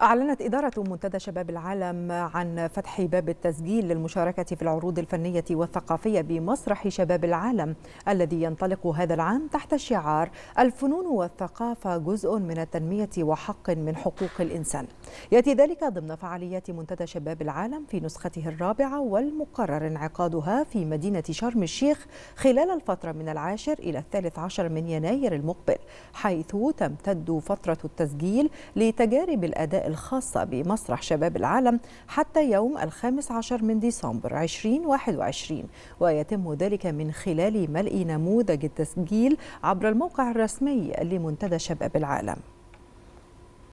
أعلنت إدارة منتدى شباب العالم عن فتح باب التسجيل للمشاركة في العروض الفنية والثقافية بمسرح شباب العالم الذي ينطلق هذا العام تحت شعار الفنون والثقافة جزء من التنمية وحق من حقوق الإنسان يأتي ذلك ضمن فعاليات منتدى شباب العالم في نسخته الرابعة والمقرر انعقادها في مدينة شرم الشيخ خلال الفترة من العاشر إلى الثالث عشر من يناير المقبل حيث تمتد فترة التسجيل لتجارب الأداء الخاصة بمسرح شباب العالم حتى يوم الخامس عشر من ديسمبر 2021 ويتم ذلك من خلال ملء نموذج التسجيل عبر الموقع الرسمي لمنتدى شباب العالم